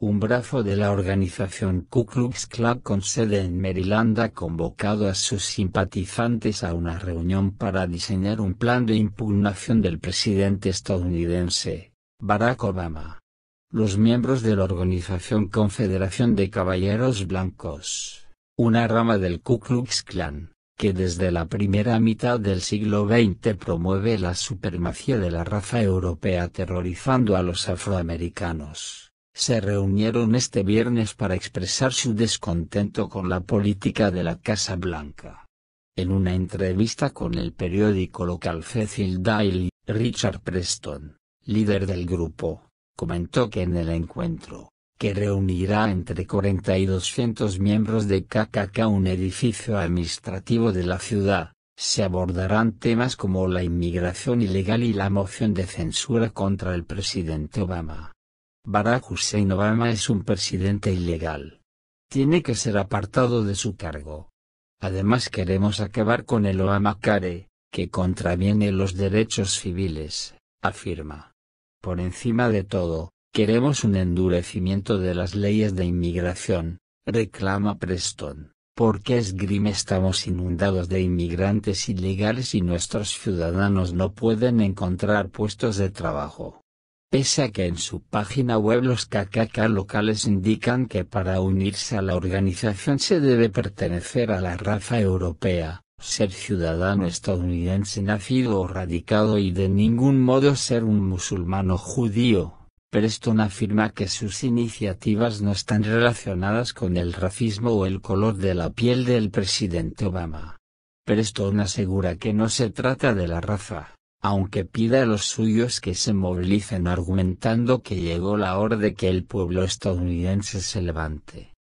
un brazo de la organización Ku Klux Klan con sede en Maryland ha convocado a sus simpatizantes a una reunión para diseñar un plan de impugnación del presidente estadounidense, Barack Obama. Los miembros de la organización Confederación de Caballeros Blancos, una rama del Ku Klux Klan, que desde la primera mitad del siglo XX promueve la supremacía de la raza europea aterrorizando a los afroamericanos se reunieron este viernes para expresar su descontento con la política de la Casa Blanca. En una entrevista con el periódico local Cecil Daily, Richard Preston, líder del grupo, comentó que en el encuentro, que reunirá entre 40 y 200 miembros de KKK un edificio administrativo de la ciudad, se abordarán temas como la inmigración ilegal y la moción de censura contra el presidente Obama. Barack Hussein Obama es un presidente ilegal. Tiene que ser apartado de su cargo. Además queremos acabar con el Obama que contraviene los derechos civiles, afirma. Por encima de todo, queremos un endurecimiento de las leyes de inmigración, reclama Preston. Porque esgrime estamos inundados de inmigrantes ilegales y nuestros ciudadanos no pueden encontrar puestos de trabajo pese a que en su página web los KKK locales indican que para unirse a la organización se debe pertenecer a la raza europea, ser ciudadano estadounidense nacido o radicado y de ningún modo ser un musulmano judío. Preston afirma que sus iniciativas no están relacionadas con el racismo o el color de la piel del presidente Obama. Preston asegura que no se trata de la raza aunque pida a los suyos que se movilicen argumentando que llegó la hora de que el pueblo estadounidense se levante.